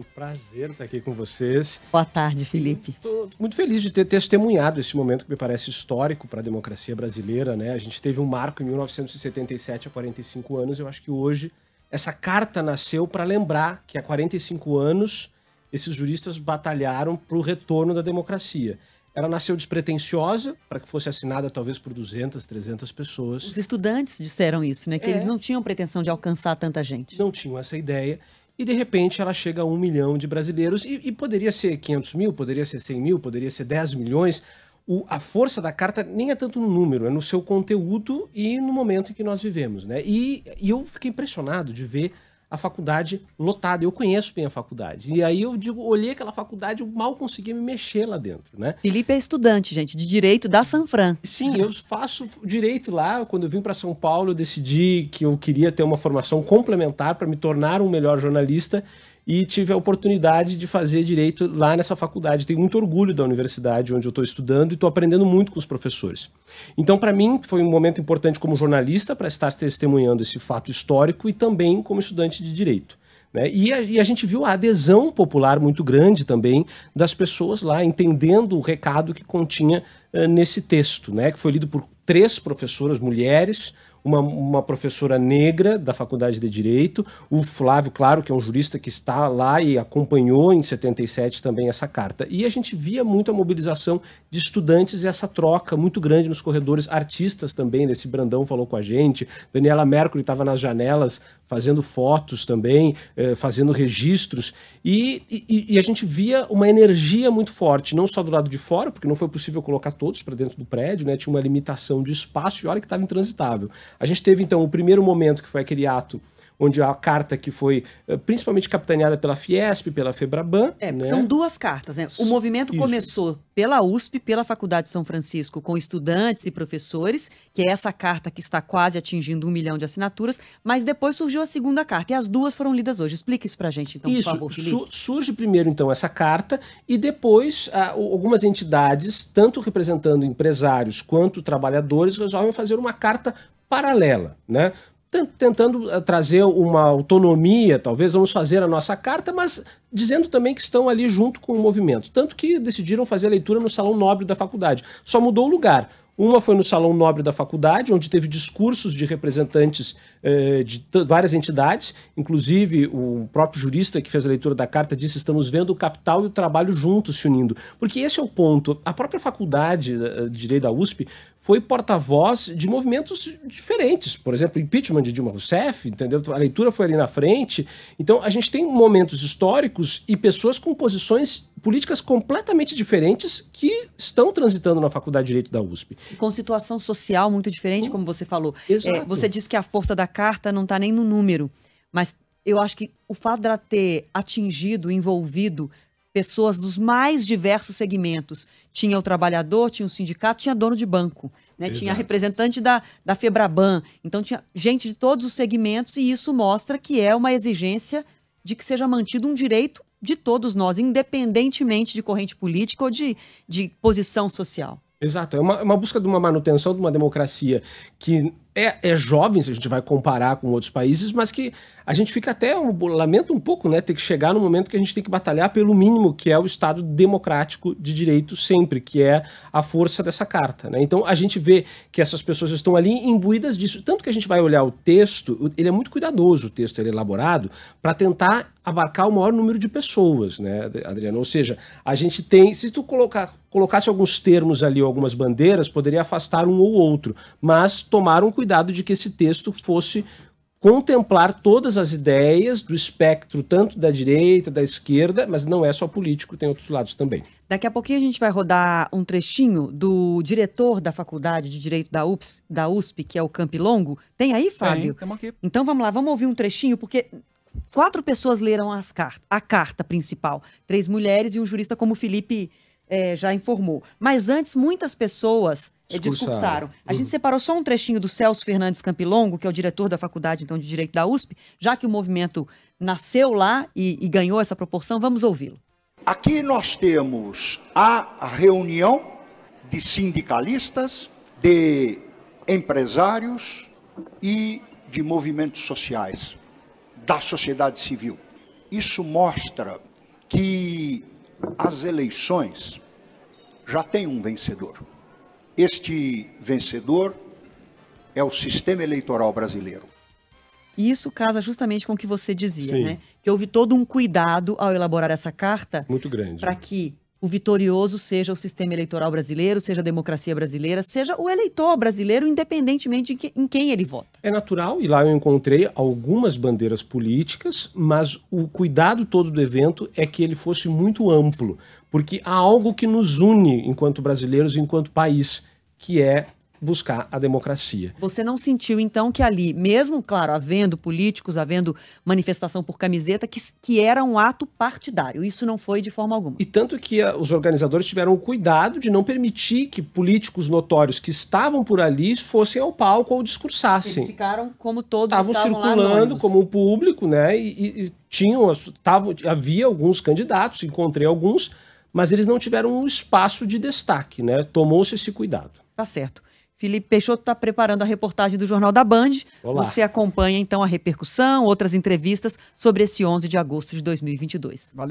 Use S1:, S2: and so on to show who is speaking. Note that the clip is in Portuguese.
S1: Um prazer estar aqui com vocês. Boa tarde, Felipe. Estou muito feliz de ter testemunhado esse momento que me parece histórico para a democracia brasileira. Né? A gente teve um marco em 1977, há 45 anos. Eu acho que hoje essa carta nasceu para lembrar que há 45 anos esses juristas batalharam para o retorno da democracia. Ela nasceu despretensiosa, para que fosse assinada talvez por 200, 300 pessoas. Os estudantes disseram isso, né? Que é. eles não tinham pretensão de alcançar tanta gente. Não tinham essa ideia e de repente ela chega a um milhão de brasileiros, e, e poderia ser 500 mil, poderia ser 100 mil, poderia ser 10 milhões. O, a força da carta nem é tanto no número, é no seu conteúdo e no momento em que nós vivemos. Né? E, e eu fiquei impressionado de ver a faculdade lotada. Eu conheço bem a faculdade. E aí eu digo, olhei aquela faculdade, eu mal conseguia me mexer lá dentro, né? Felipe é estudante, gente, de direito da Fran Sim, eu faço direito lá. Quando eu vim para São Paulo, eu decidi que eu queria ter uma formação complementar para me tornar um melhor jornalista e tive a oportunidade de fazer direito lá nessa faculdade. Tenho muito orgulho da universidade onde eu estou estudando e estou aprendendo muito com os professores. Então, para mim, foi um momento importante como jornalista para estar testemunhando esse fato histórico e também como estudante de direito. Né? E, a, e, a, gente viu a adesão popular muito grande também das pessoas lá, entendendo o recado que continha uh, nesse texto, né? que foi lido por três professoras mulheres, uma, uma professora negra da Faculdade de Direito, o Flávio, claro, que é um jurista que está lá e acompanhou em 77 também essa carta. E a gente via muito a mobilização de estudantes e essa troca muito grande nos corredores, artistas também, nesse Brandão falou com a gente, Daniela Mercury estava nas janelas fazendo fotos também, eh, fazendo registros, e, e, e a gente via uma energia muito forte, não só do lado de fora, porque não foi possível colocar todos para dentro do prédio, né? tinha uma limitação de espaço e olha que estava intransitável. A gente teve então o primeiro momento que foi aquele ato onde a carta que foi eh, principalmente capitaneada pela Fiesp, pela Febraban. É, né? São
S2: duas cartas, né? O movimento Isso. começou pela USP, pela Faculdade de São Francisco, com estudantes e professores, que é essa carta que está quase atingindo um milhão de assinaturas, mas depois surgiu a segunda carta, e as duas foram lidas hoje. Explica isso a gente,
S1: então, isso, por favor, Isso Su surge primeiro, então, essa carta, e depois algumas entidades, tanto representando empresários quanto trabalhadores, resolvem fazer uma carta paralela, né? Tentando eh, trazer uma autonomia, talvez vamos fazer a nossa carta, mas dizendo também que estão ali junto com o movimento. Tanto que decidiram fazer a leitura no Salão Nobre da faculdade. Só mudou o lugar. Uma foi no Salão Nobre da Faculdade, onde teve discursos de representantes eh, de várias entidades, inclusive o próprio jurista que fez a leitura da carta disse: estamos vendo o capital e o trabalho juntos se unindo. Porque esse é o ponto. A própria Faculdade eh, de Direito da USP foi porta-voz de movimentos diferentes. Por exemplo, impeachment de Dilma Rousseff, entendeu? A leitura foi ali na frente. Então, a gente tem momentos históricos e pessoas com posições políticas completamente diferentes que estão transitando na Faculdade de Direito da USP.
S2: Com situação social muito diferente, como você falou. É, você disse que a força da carta não está nem no número, mas eu acho que o fato dela ter atingido, envolvido pessoas dos mais diversos segmentos. Tinha o trabalhador, tinha o sindicato, tinha dono de banco, né? tinha representante da, da Febraban. Então, tinha gente de todos os segmentos e isso mostra que é uma exigência de que seja mantido um direito de todos nós, independentemente de corrente política ou de, de posição social.
S1: Exato, é uma, é uma busca de uma manutenção de uma democracia que é, é jovem, se a gente vai comparar com outros países, mas que a gente fica até, um, um pouco, né, ter que chegar no momento que a gente tem que batalhar pelo mínimo que é o Estado democrático de direito sempre, que é a força dessa carta. Né? Então a gente vê que essas pessoas estão ali imbuídas disso. Tanto que a gente vai olhar o texto, ele é muito cuidadoso, o texto ele é elaborado, para tentar abarcar o maior número de pessoas, né, Adriano? Ou seja, a gente tem, se tu colocar, colocasse alguns termos ali, algumas bandeiras, poderia afastar um ou outro, mas tomaram cuidado cuidado de que esse texto fosse contemplar todas as ideias do espectro, tanto da direita, da esquerda, mas não é só político, tem outros lados também. Daqui a pouquinho a gente vai rodar um trechinho
S2: do diretor da Faculdade de Direito da, UPS, da USP, que é o Campilongo. Tem aí, Fábio? Tem, aqui. Então vamos lá, vamos ouvir um trechinho, porque quatro pessoas leram as cartas, a carta principal. Três mulheres e um jurista, como o Felipe é, já informou. Mas antes, muitas pessoas é, discursaram. discursaram. A gente uhum. separou só um trechinho do Celso Fernandes Campilongo, que é o diretor da Faculdade então, de Direito da USP, já que o movimento nasceu lá e, e ganhou essa proporção, vamos ouvi-lo. Aqui nós temos a reunião de sindicalistas, de empresários e de movimentos sociais, da sociedade civil. Isso mostra que as eleições já têm um vencedor. Este vencedor é o sistema eleitoral brasileiro. E isso casa justamente com o que você dizia, Sim. né? Que houve todo um cuidado ao elaborar essa carta. Muito grande. Para que o vitorioso seja o sistema eleitoral brasileiro, seja a democracia brasileira, seja o eleitor brasileiro, independentemente de que, em quem ele vota.
S1: É natural, e lá eu encontrei algumas bandeiras políticas, mas o cuidado todo do evento é que ele fosse muito amplo, porque há algo que nos une enquanto brasileiros, e enquanto país que é buscar a democracia.
S2: Você não sentiu, então, que ali, mesmo, claro, havendo políticos, havendo manifestação por camiseta, que, que era um ato partidário.
S1: Isso não foi de forma alguma. E tanto que a, ah, os organizadores tiveram o cuidado de não permitir que políticos notórios que estavam por ali fossem ao palco ou discursassem. Eles
S2: ficaram como
S1: todos estavam, estavam circulando como um público, né? E, e, e tinham, tavam, havia alguns candidatos, encontrei alguns, mas eles não tiveram um espaço de destaque, né? Tomou-se esse cuidado. Tá certo. Felipe Peixoto
S2: está preparando a reportagem do Jornal da Band. Olá. Você acompanha então a repercussão, outras entrevistas sobre esse 11 de agosto de 2022. Valeu.